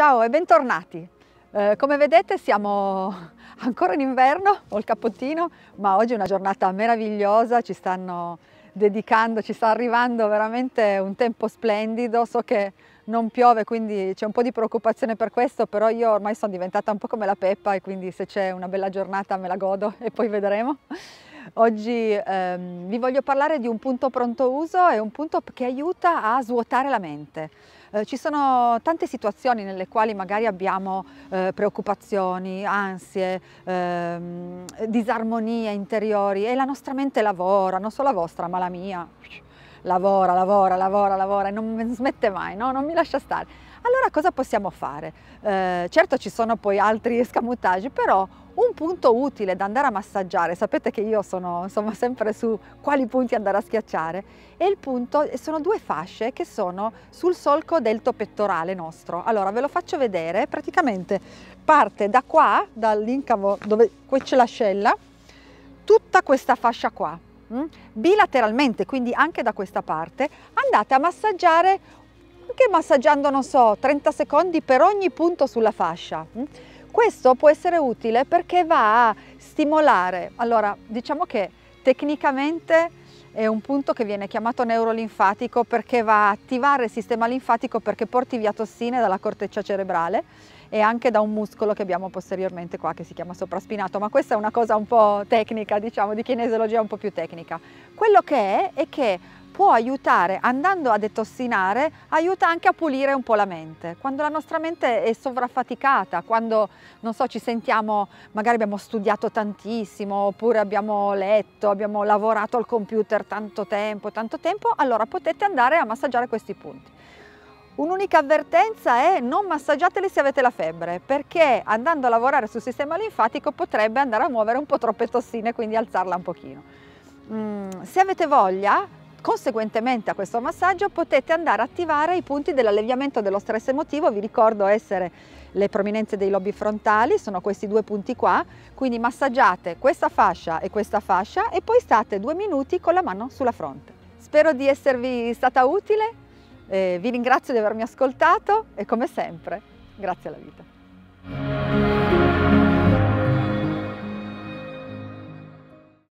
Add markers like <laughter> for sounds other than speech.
Ciao e bentornati! Eh, come vedete siamo <laughs> ancora in inverno, ho il cappottino, ma oggi è una giornata meravigliosa, ci stanno dedicando, ci sta arrivando veramente un tempo splendido, so che non piove quindi c'è un po' di preoccupazione per questo, però io ormai sono diventata un po' come la Peppa e quindi se c'è una bella giornata me la godo <laughs> e poi vedremo. Oggi ehm, vi voglio parlare di un punto pronto uso è un punto che aiuta a svuotare la mente. Eh, ci sono tante situazioni nelle quali magari abbiamo eh, preoccupazioni, ansie, ehm, disarmonie interiori e la nostra mente lavora, non solo la vostra ma la mia, lavora, lavora, lavora, lavora e non smette mai, no? non mi lascia stare. Allora cosa possiamo fare? Eh, certo ci sono poi altri <laughs> escamutaggi, però un punto utile da andare a massaggiare, sapete che io sono insomma, sempre su quali punti andare a schiacciare, e il punto, sono due fasce che sono sul solco delto pettorale nostro. Allora ve lo faccio vedere, praticamente parte da qua, dall'incavo dove qui c'è l'ascella, tutta questa fascia qua, mh? Mm? bilateralmente, quindi anche da questa parte, andate a massaggiare anche massaggiando, non so, 30 secondi per ogni punto sulla fascia. Mh? Mm? Questo può essere utile perché va a stimolare, allora diciamo che tecnicamente è un punto che viene chiamato neurolinfatico perché va a attivare il sistema linfatico perché porti via tossine dalla corteccia cerebrale e anche da un muscolo che abbiamo posteriormente qua che si chiama sopraspinato, ma questa è una cosa un po' tecnica, diciamo, di kinesiologia un po' più tecnica. Quello che è è che può aiutare, andando a detossinare, aiuta anche a pulire un po' la mente. Quando la nostra mente è sovraffaticata, quando, non so, ci sentiamo, magari abbiamo studiato tantissimo, oppure abbiamo letto, abbiamo lavorato al computer tanto tempo, tanto tempo, allora potete andare a massaggiare questi punti. Un'unica avvertenza è non massaggiatele se avete la febbre, perché andando a lavorare sul sistema linfatico potrebbe andare a muovere un po' troppe tossine, quindi alzarla un pochino. Mm, se avete voglia, conseguentemente a questo massaggio potete andare a attivare i punti dell'alleviamento dello stress emotivo, vi ricordo essere le prominenze dei lobi frontali, sono questi due punti qua, quindi massaggiate questa fascia e questa fascia e poi state due minuti con la mano sulla fronte. Spero di esservi stata utile, eh, vi ringrazio di avermi ascoltato e come sempre, grazie alla vita.